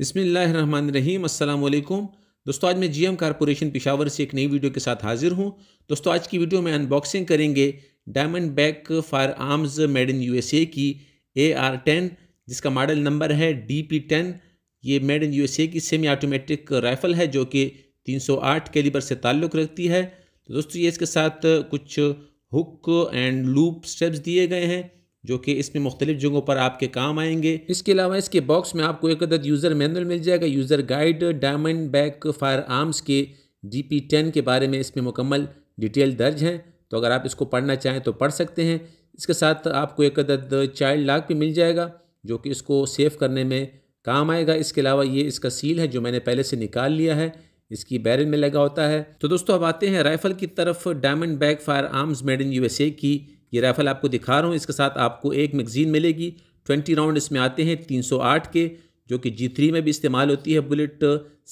बिसमीम अल्लाम दोस्तों आज मैं जीएम कॉरपोरेशन पिशावर से एक नई वीडियो के साथ हाजिर हूं दोस्तों आज की वीडियो में अनबॉक्सिंग करेंगे Diamondback Firearms made in USA की ए आर टेन जिसका मॉडल नंबर है डी पी टेन ये मेड इन यूएसए की सेमी ऑटोमेटिक राइफ़ल है जो कि आठ कैलिबर से ताल्लुक़ रखती है तो दोस्तों ये इसके साथ कुछ हुक एंड लूप स्टेप्स दिए गए हैं जो कि इसमें मुख्तलिफ जगहों पर आपके काम आएंगे इसके अलावा इसके बॉक्स में आपको एक अदद यूज़र मैनुअल मिल जाएगा user guide Diamondback Firearms के जी पी टेन के बारे में इसमें मुकम्मल डिटेल दर्ज हैं तो अगर आप इसको पढ़ना चाहें तो पढ़ सकते हैं इसके साथ आपको एक अदद चाइल्ड लाख भी मिल जाएगा जो कि इसको सेव करने में काम आएगा इसके अलावा ये इसका सील है जो मैंने पहले से निकाल लिया है इसकी बैरल में लगा होता है तो दोस्तों अब आते हैं राइफ़ल की तरफ Diamondback Firearms made in USA की ये राइफ़ल आपको दिखा रहा हूँ इसके साथ आपको एक मैगज़ीन मिलेगी ट्वेंटी राउंड इसमें आते हैं तीन सौ आठ के जो कि जी थ्री में भी इस्तेमाल होती है bullet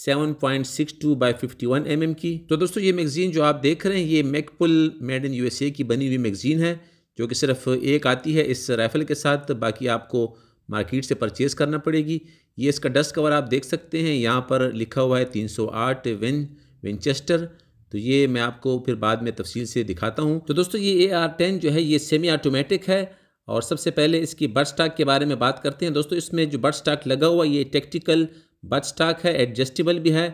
seven point six two by fifty one M M की तो दोस्तों ये मैगज़ीन जो आप देख रहे हैं ये Magpul made in U S A की बनी हुई मैगज़ीन है जो कि सिर्फ एक आती है इस राइफ़ल के साथ बाकी आपको मार्केट से परचेज़ करना पड़ेगी ये इसका डस्ट कवर आप देख सकते हैं यहाँ पर लिखा हुआ है तीन सौ आठ विन विंचेस्टर तो ये मैं आपको फिर बाद में तफसील से दिखाता हूँ तो दोस्तों ये ए आर टेन जो है ये सेमी ऑटोमेटिक है और सबसे पहले इसकी बर्ड स्टाक के बारे में बात करते हैं दोस्तों इसमें जो बर्ड स्टाक लगा हुआ ये टेक्टिकल बर्ड स्टाक है एडजस्टेबल भी है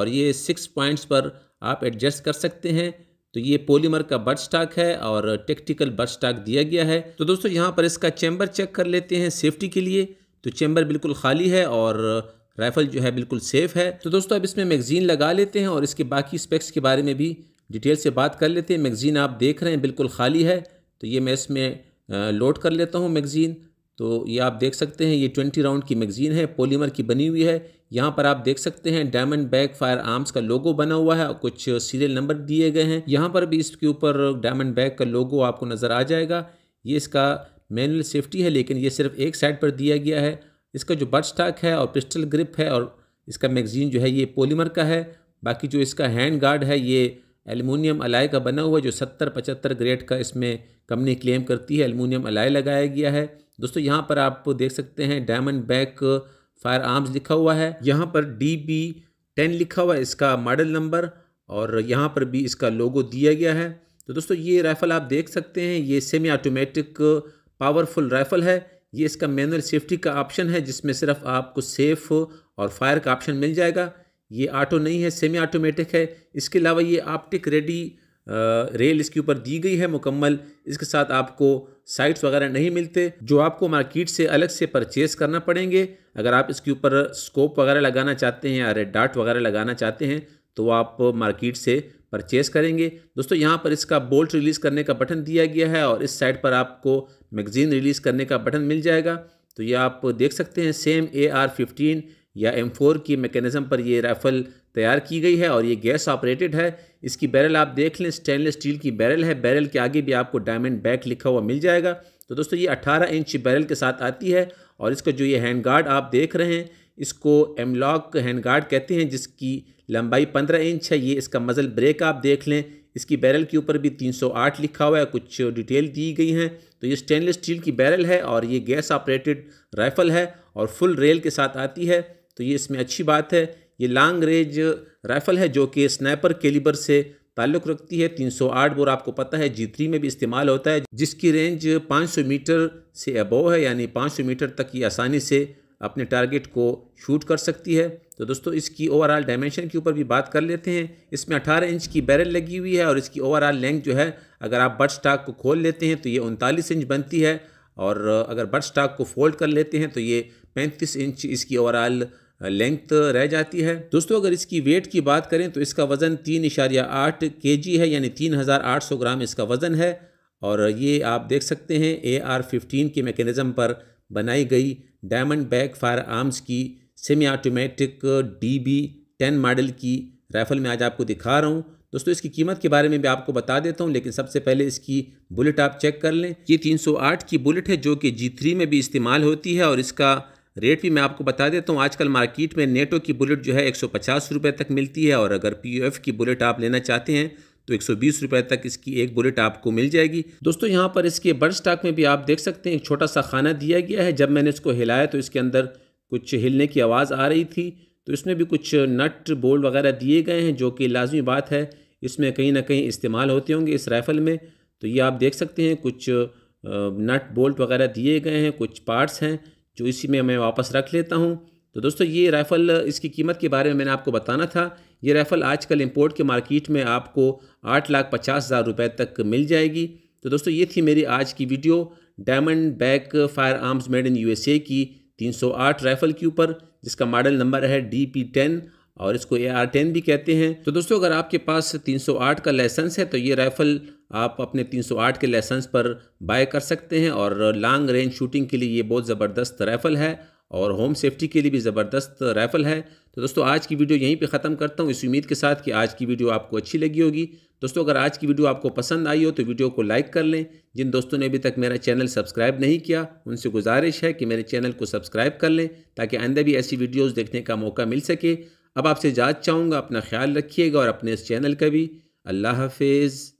और ये सिक्स पॉइंट्स पर आप एडजस्ट कर सकते हैं तो ये पोलीमर का बर्ड स्टाक है और टेक्टिकल बर्ड स्टाक दिया गया है तो दोस्तों यहाँ पर इसका चैम्बर चेक कर लेते हैं सेफ्टी के लिए तो चैम्बर बिल्कुल खाली है और राइफ़ल जो है बिल्कुल सेफ़ है तो दोस्तों अब इसमें मैगज़ीन लगा लेते हैं और इसके बाकी स्पेक्स के बारे में भी डिटेल से बात कर लेते हैं मैगज़ीन आप देख रहे हैं बिल्कुल खाली है तो ये मैं इसमें लोड कर लेता हूँ मैगज़ीन तो ये आप देख सकते हैं ये ट्वेंटी राउंड की मैगज़ीन है पोलीमर की बनी हुई है यहाँ पर आप देख सकते हैं डायमंड बैग फायर आर्म्स का लोगो बना हुआ है और कुछ सीरियल नंबर दिए गए हैं यहाँ पर भी इसके ऊपर डायमंड बैग का लोगो आपको नज़र आ जाएगा ये इसका मैनुअल सेफ्टी है लेकिन ये सिर्फ एक साइड पर दिया गया है इसका जो बट स्टाक है और पिस्टल ग्रिप है और इसका मैगजीन जो है ये पोलीमर का है बाकी जो इसका हैंड गार्ड है ये एलमिनियम अलाय का बना हुआ जो सत्तर पचहत्तर ग्रेड का इसमें कंपनी क्लेम करती है एलमिनियम अलाय लगाया गया है दोस्तों यहाँ पर आप देख सकते हैं डायमंड बैक फायर आर्म्स लिखा हुआ है यहाँ पर डी बी टेन लिखा हुआ है इसका मॉडल नंबर और यहाँ पर भी इसका लोगो दिया गया है तो दोस्तों ये राइफ़ल आप देख सकते हैं ये सेमी ऑटोमेटिक पावरफुल राइफ़ल है ये इसका मैनुअल सेफ्टी का ऑप्शन है जिसमें सिर्फ आपको सेफ और फायर का ऑप्शन मिल जाएगा ये ऑटो नहीं है सेमी ऑटोमेटिक है इसके अलावा ये ऑप्टिक रेडी रेल इसके ऊपर दी गई है मुकम्मल इसके साथ आपको साइट्स वगैरह नहीं मिलते जो आपको मार्केट से अलग से परचेस करना पड़ेंगे अगर आप इसके ऊपर स्कोप वगैरह लगाना चाहते हैं या रेड डाट वगैरह लगाना चाहते हैं तो आप मार्केट से परचेस करेंगे दोस्तों यहाँ पर इसका बोल्ट रिलीज़ करने का बटन दिया गया है और इस साइड पर आपको मैगज़ीन रिलीज़ करने का बटन मिल जाएगा तो ये आप देख सकते हैं सेम ए आर फिफ्टीन या एम फोर की मैकेनिज़म पर ये राइफ़ल तैयार की गई है और ये गैस ऑपरेटेड है इसकी बैरल आप देख लें स्टेनलेस स्टील की बैरल है बैरल के आगे भी आपको डायमंड बैक लिखा हुआ मिल जाएगा तो दोस्तों ये 18 इंच बैरल के साथ आती है और इसका जो ये हैंड गार्ड आप देख रहे हैं इसको एमलॉक हैंड गार्ड कहते हैं जिसकी लंबाई पंद्रह इंच है ये इसका मज़ल ब्रेक आप देख लें इसकी बैरल के ऊपर भी 308 लिखा हुआ है कुछ डिटेल दी गई हैं तो ये स्टेनलेस स्टील की बैरल है और ये गैस ऑपरेटेड राइफ़ल है और फुल रेल के साथ आती है तो ये इसमें अच्छी बात है ये लॉन्ग रेंज राइफ़ल है जो कि स्नैपर कैलिबर से ताल्लुक़ रखती है 308 बोर आपको पता है जी में भी इस्तेमाल होता है जिसकी रेंज 500 मीटर से अबो है यानी 500 मीटर तक ये आसानी से अपने टारगेट को शूट कर सकती है तो दोस्तों इसकी ओवरऑल डायमेंशन के ऊपर भी बात कर लेते हैं इसमें 18 इंच की बैरल लगी हुई है और इसकी ओवरऑल लेंथ जो है अगर आप बट स्टॉक को खोल लेते हैं तो ये उनतालीस इंच बनती है और अगर बट स्टॉक को फोल्ड कर लेते हैं तो ये पैंतीस इंच इसकी ओवरऑल लेंथ रह जाती है दोस्तों अगर इसकी वेट की बात करें तो इसका वज़न तीन इशारिया आठ के जी है यानी तीन हज़ार आठ सौ ग्राम इसका वज़न है और ये आप देख सकते हैं ए आर फिफ्टीन के मेकेनिज़म पर बनाई गई डायमंड बैग फायर आर्म्स की semi automatic D B ten model की राइफ़ल में आज आपको दिखा रहा हूँ दोस्तों इसकी कीमत के बारे में भी आपको बता देता हूँ लेकिन सबसे पहले इसकी बुलेट आप चेक कर लें ये 308 की बुलेट है जो कि जी थ्री में भी इस्तेमाल होती है और इसका रेट भी मैं आपको बता देता हूँ आजकल मार्केट में नेटो की बुलेट जो है एक सौ तक मिलती है और अगर पी की बुलेट आप लेना चाहते हैं तो एक सौ तक इसकी एक बुलेट आपको मिल जाएगी दोस्तों यहाँ पर इसके बर्ड स्टॉक में भी आप देख सकते हैं एक छोटा सा खाना दिया गया है जब मैंने इसको हिलाया तो इसके अंदर कुछ हिलने की आवाज़ आ रही थी तो इसमें भी कुछ नट बोल्ट वगैरह दिए गए हैं जो कि लाजमी बात है इसमें कहीं ना कहीं इस्तेमाल होते होंगे इस राइफ़ल में तो ये आप देख सकते हैं कुछ नट बोल्ट वगैरह दिए गए हैं कुछ पार्ट्स हैं जो इसी में मैं वापस रख लेता हूँ तो दोस्तों ये राइफ़ल इसकी कीमत के बारे में मैंने आपको बताना था ये राइफ़ल आजकल इम्पोर्ट के मार्केट में आपको आठ लाख पचास हज़ार रुपये तक मिल जाएगी तो दोस्तों ये थी मेरी आज की video Diamondback Firearms made in USA की 308 राइफ़ल के ऊपर जिसका मॉडल नंबर है डी पी टेन और इसको ए आर टेन भी कहते हैं तो दोस्तों अगर आपके पास तीन का लाइसेंस है तो ये राइफ़ल आप अपने 308 के लाइसेंस पर बाय कर सकते हैं और लॉन्ग रेंज शूटिंग के लिए ये बहुत ज़बरदस्त राइफ़ल है और होम सेफ्टी के लिए भी ज़बरदस्त राइफ़ल है तो दोस्तों आज की वीडियो यहीं पे ख़त्म करता हूँ इस उम्मीद के साथ कि आज की वीडियो आपको अच्छी लगी होगी दोस्तों अगर आज की वीडियो आपको पसंद आई हो तो वीडियो को लाइक कर लें जिन दोस्तों ने अभी तक मेरा चैनल सब्सक्राइब नहीं किया उनसे गुजारिश है कि मेरे चैनल को सब्सक्राइब कर लें ताकि आंदा भी ऐसी वीडियोज़ देखने का मौका मिल सके अब आपसे जात चाहूँगा अपना ख्याल रखिएगा और अपने इस चैनल का भी अल्लाह हाफिज़